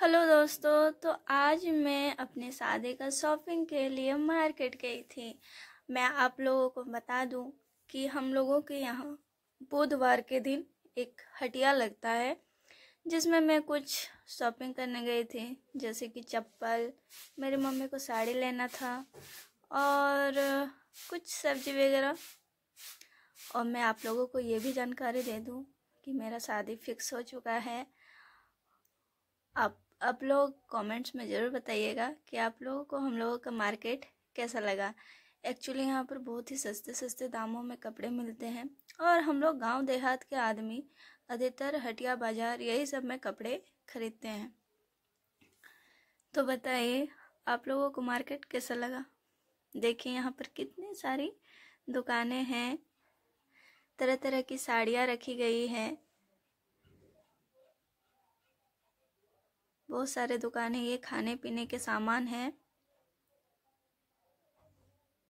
Hello दोस्तों तो आज मैं अपने शादी का शॉपिंग के लिए मार्केट गई थी मैं आप लोगों को बता दूं कि हम लोगों के यहाँ बुधवार के दिन एक हटिया लगता है जिसमें मैं कुछ शॉपिंग करने गई थी जैसे कि चप्पल मेरी मम्मी को साड़ी लेना था और कुछ सब्जी वगैरह और मैं आप लोगों को ये भी जानकारी दे दूं कि मेरा शादी फिक्स हो चुका है आप आप लोग कमेंट्स में ज़रूर बताइएगा कि आप लोगों को हम लोगों का मार्केट कैसा लगा एक्चुअली यहाँ पर बहुत ही सस्ते सस्ते दामों में कपड़े मिलते हैं और हम लोग गांव देहात के आदमी अधिकतर हटिया बाजार यही सब में कपड़े खरीदते हैं तो बताइए आप लोगों को मार्केट कैसा लगा देखिए यहाँ पर कितनी सारी दुकानें हैं तरह तरह की साड़ियाँ रखी गई हैं बहुत सारे दुकान है ये खाने पीने के सामान है।